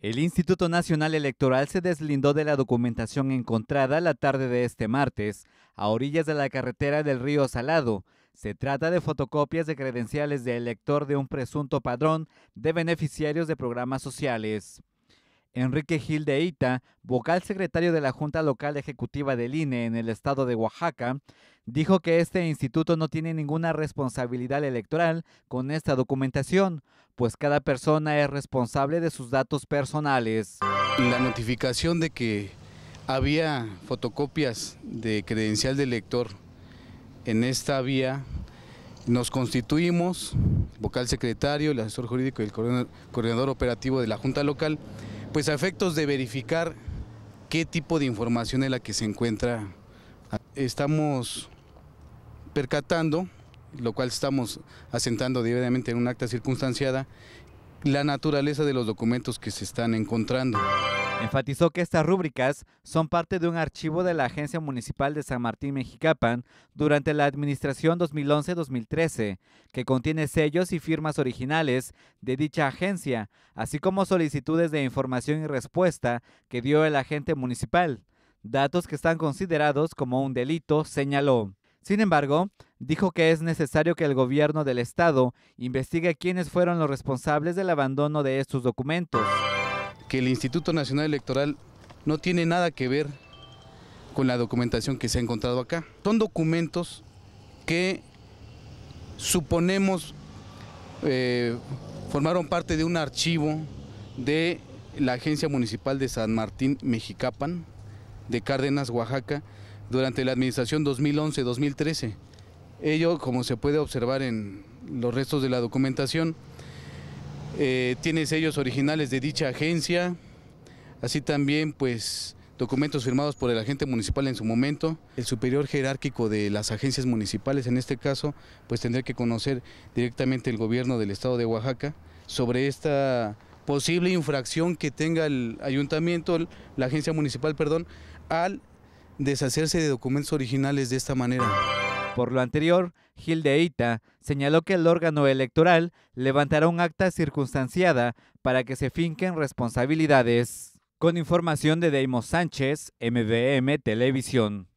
El Instituto Nacional Electoral se deslindó de la documentación encontrada la tarde de este martes, a orillas de la carretera del río Salado. Se trata de fotocopias de credenciales de elector de un presunto padrón de beneficiarios de programas sociales. Enrique Gil de Ita, vocal secretario de la Junta Local Ejecutiva del INE en el estado de Oaxaca, dijo que este instituto no tiene ninguna responsabilidad electoral con esta documentación, pues cada persona es responsable de sus datos personales. La notificación de que había fotocopias de credencial de elector en esta vía, nos constituimos, vocal secretario, el asesor jurídico y el coordinador operativo de la Junta Local, pues a efectos de verificar qué tipo de información es la que se encuentra. Estamos percatando, lo cual estamos asentando debidamente en un acta circunstanciada, la naturaleza de los documentos que se están encontrando. Enfatizó que estas rúbricas son parte de un archivo de la Agencia Municipal de San Martín Mexicapan durante la administración 2011-2013, que contiene sellos y firmas originales de dicha agencia, así como solicitudes de información y respuesta que dio el agente municipal, datos que están considerados como un delito, señaló. Sin embargo, dijo que es necesario que el gobierno del Estado investigue quiénes fueron los responsables del abandono de estos documentos que el Instituto Nacional Electoral no tiene nada que ver con la documentación que se ha encontrado acá. Son documentos que suponemos eh, formaron parte de un archivo de la Agencia Municipal de San Martín Mexicapan, de Cárdenas, Oaxaca, durante la administración 2011-2013. Ello, como se puede observar en los restos de la documentación, eh, tiene sellos originales de dicha agencia, así también pues documentos firmados por el agente municipal en su momento. El superior jerárquico de las agencias municipales, en este caso, pues tendría que conocer directamente el gobierno del estado de Oaxaca sobre esta posible infracción que tenga el ayuntamiento, la agencia municipal, perdón, al deshacerse de documentos originales de esta manera. Por lo anterior, Ita señaló que el órgano electoral levantará un acta circunstanciada para que se finquen responsabilidades. Con información de Deimos Sánchez, MDM Televisión.